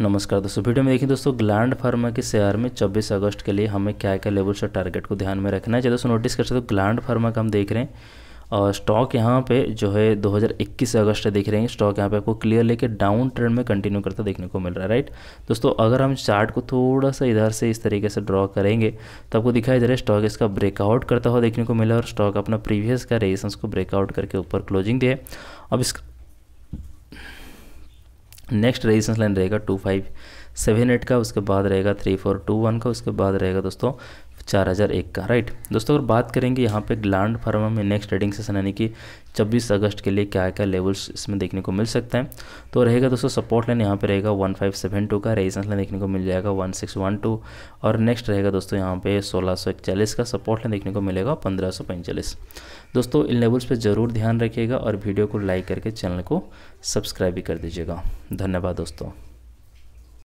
नमस्कार दोस्तों वीडियो में देखिए दोस्तों ग्लैंड फार्मा के शेयर में 26 अगस्त के लिए हमें क्या क्या लेवल से टारगेट को ध्यान में रखना है जैसे दोस्तों नोटिस कर सकते हो ग्लैंड फार्मा का हम देख रहे हैं और स्टॉक यहाँ पे जो है 2021 अगस्त देख रहे हैं स्टॉक यहाँ पे आपको क्लियर लेके डाउन ट्रेंड में कंटिन्यू करता देखने को मिल रहा है राइट दोस्तों अगर हम चार्ट को थोड़ा सा इधर से इस तरीके से ड्रॉ करेंगे तो आपको दिखाई दे रहा है स्टॉक इसका ब्रेकआउट करता हुआ देखने को मिला और स्टॉक अपना प्रीवियस का रेजिस्टेंस को ब्रेकआउट करके ऊपर क्लोजिंग दिए अब इसका नेक्स्ट रेजिस्टेंस लाइन रहेगा टू फाइव सेवन एट का उसके बाद रहेगा थ्री फोर टू वन का उसके बाद रहेगा दोस्तों चार हज़ार एक का राइट दोस्तों अगर बात करेंगे यहाँ पे ग्लैंड फार्मा में नेक्स्ट ट्रेडिंग सेशन यानी कि 26 अगस्त के लिए क्या क्या लेवल्स इसमें देखने को मिल सकते हैं तो रहेगा दोस्तों सपोर्ट लाइन यहाँ पे रहेगा 1572 का रेजिस्टेंस लाइन देखने को मिल जाएगा 1612 और नेक्स्ट रहेगा दोस्तों यहाँ पे 1641 का सपोर्ट लाइन देखने को मिलेगा पंद्रह दोस्तों इन लेवल्स पर ज़रूर ध्यान रखिएगा और वीडियो को लाइक करके चैनल को सब्सक्राइब भी कर दीजिएगा धन्यवाद दोस्तों